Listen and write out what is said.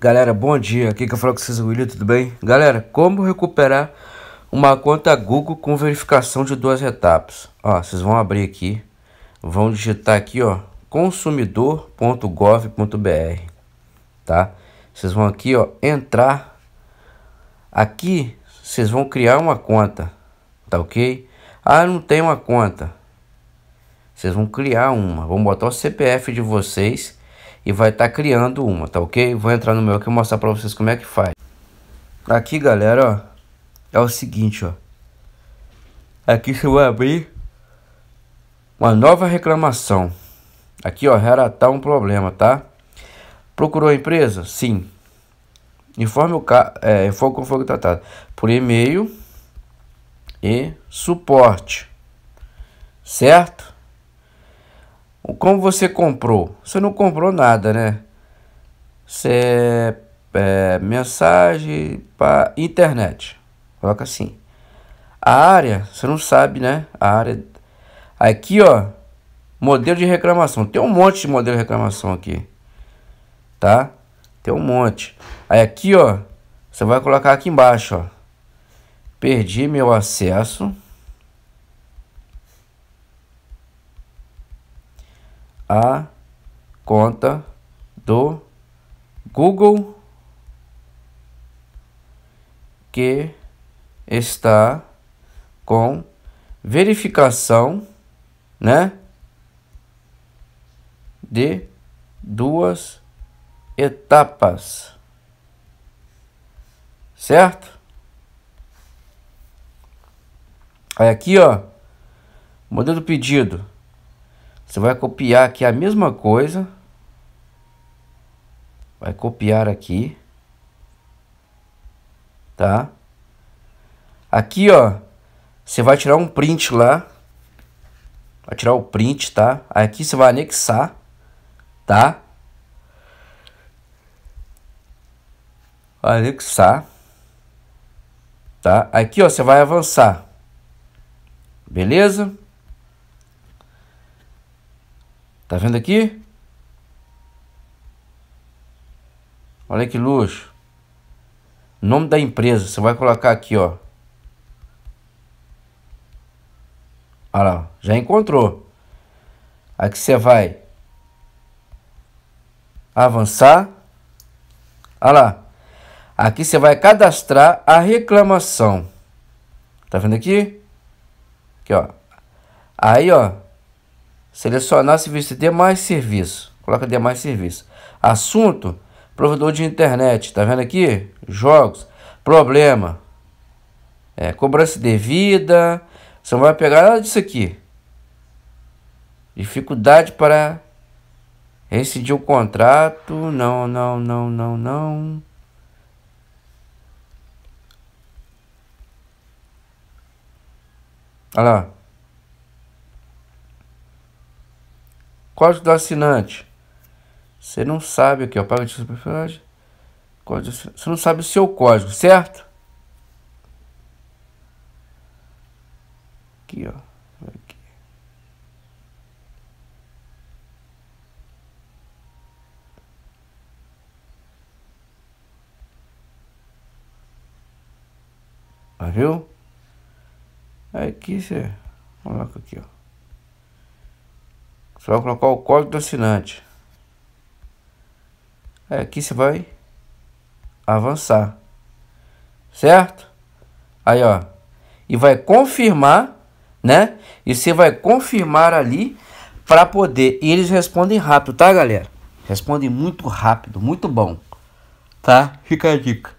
Galera, bom dia. Aqui que eu falo com vocês, é William, tudo bem? Galera, como recuperar uma conta Google com verificação de duas etapas? Ó, vocês vão abrir aqui, vão digitar aqui, ó, consumidor.gov.br, tá? Vocês vão aqui, ó, entrar. Aqui, vocês vão criar uma conta, tá ok? Ah, não tem uma conta. Vocês vão criar uma. Vão botar o CPF de vocês e vai estar tá criando uma, tá ok? Vou entrar no meu aqui e mostrar para vocês como é que faz. Aqui, galera, ó, é o seguinte, ó. Aqui você vai abrir uma nova reclamação. Aqui, ó, tá um problema, tá? Procurou a empresa? Sim. Informe o carro, é, informe com fogo tratado. Por e-mail e suporte, certo? Como você comprou? Você não comprou nada, né? Você é, é mensagem para internet. Coloca assim. A área, você não sabe, né? A área. Aqui, ó. Modelo de reclamação. Tem um monte de modelo de reclamação aqui. Tá? Tem um monte. Aí aqui, ó. Você vai colocar aqui embaixo, ó. Perdi meu acesso. a conta do Google que está com verificação, né? De duas etapas. Certo? Aí aqui, ó, modelo pedido. Você vai copiar aqui a mesma coisa. Vai copiar aqui. Tá? Aqui, ó. Você vai tirar um print lá. Vai tirar o print, tá? Aqui você vai anexar, tá? Vai anexar. Tá? Aqui, ó, você vai avançar. Beleza? Tá vendo aqui? Olha que luxo. Nome da empresa. Você vai colocar aqui, ó. Olha lá, já encontrou. Aqui você vai avançar. Olha lá. Aqui você vai cadastrar a reclamação. Tá vendo aqui? Aqui, ó. Aí, ó. Selecionar serviço demais serviço. Coloca demais serviço. Assunto: provedor de internet. Tá vendo aqui? Jogos. Problema. É, cobrança devida. Você não vai pegar nada disso aqui. Dificuldade para rescindir o contrato. Não, não, não, não, não. Olha lá. Código do assinante. Você não sabe aqui, ó. Paga de superfície. Código, você não sabe o seu código, certo? Aqui, ó. Aqui. Ah, viu? Aqui você. Coloca aqui, ó. Você vai colocar o código do assinante. É, aqui você vai avançar. Certo? Aí, ó. E vai confirmar, né? E você vai confirmar ali para poder. E eles respondem rápido, tá, galera? Respondem muito rápido, muito bom. Tá? Fica a dica.